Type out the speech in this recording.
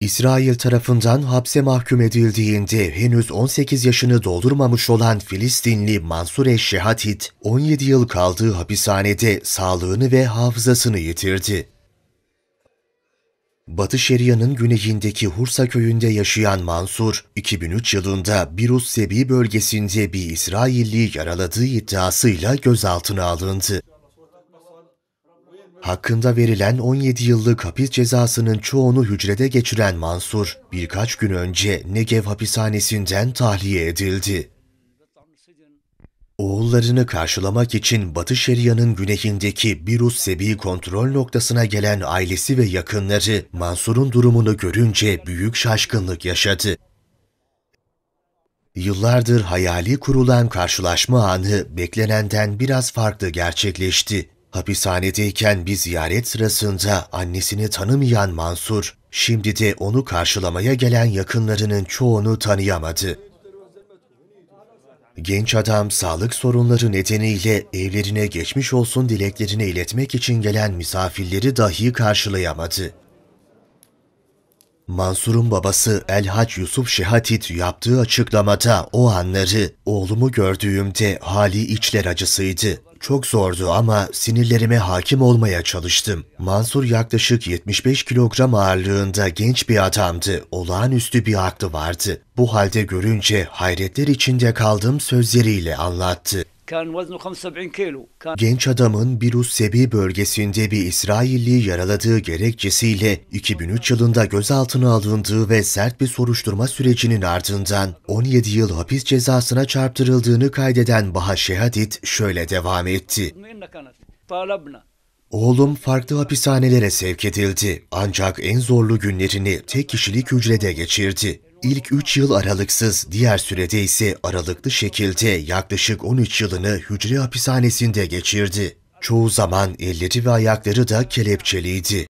İsrail tarafından hapse mahkum edildiğinde henüz 18 yaşını doldurmamış olan Filistinli Mansur Eşşehatit, 17 yıl kaldığı hapishanede sağlığını ve hafızasını yitirdi. Batı Şeria'nın güneyindeki Hursa köyünde yaşayan Mansur, 2003 yılında Birus Sebi bölgesinde bir İsrailli yaraladığı iddiasıyla gözaltına alındı. Hakkında verilen 17 yıllık hapis cezasının çoğunu hücrede geçiren Mansur, birkaç gün önce Negev hapishanesinden tahliye edildi. Oğullarını karşılamak için Batı Şeria'nın güneyindeki Birus Sebi kontrol noktasına gelen ailesi ve yakınları Mansur'un durumunu görünce büyük şaşkınlık yaşadı. Yıllardır hayali kurulan karşılaşma anı beklenenden biraz farklı gerçekleşti. Hapishanedeyken bir ziyaret sırasında annesini tanımayan Mansur, şimdi de onu karşılamaya gelen yakınlarının çoğunu tanıyamadı. Genç adam sağlık sorunları nedeniyle evlerine geçmiş olsun dileklerini iletmek için gelen misafirleri dahi karşılayamadı. Mansur'un babası Elhaç Yusuf Şehatit yaptığı açıklamada o anları oğlumu gördüğümde hali içler acısıydı. Çok zordu ama sinirlerime hakim olmaya çalıştım. Mansur yaklaşık 75 kilogram ağırlığında genç bir adamdı. Olağanüstü bir aklı vardı. Bu halde görünce hayretler içinde kaldığım sözleriyle anlattı. Genç adamın Birus Sebi bölgesinde bir İsrailli yaraladığı gerekçesiyle 2003 yılında gözaltına alındığı ve sert bir soruşturma sürecinin ardından 17 yıl hapis cezasına çarptırıldığını kaydeden Baha Şehadit şöyle devam etti. Oğlum farklı hapishanelere sevk edildi ancak en zorlu günlerini tek kişilik hücrede geçirdi. İlk 3 yıl aralıksız, diğer sürede ise aralıklı şekilde yaklaşık 13 yılını hücre hapishanesinde geçirdi. Çoğu zaman elleri ve ayakları da kelepçeliydi.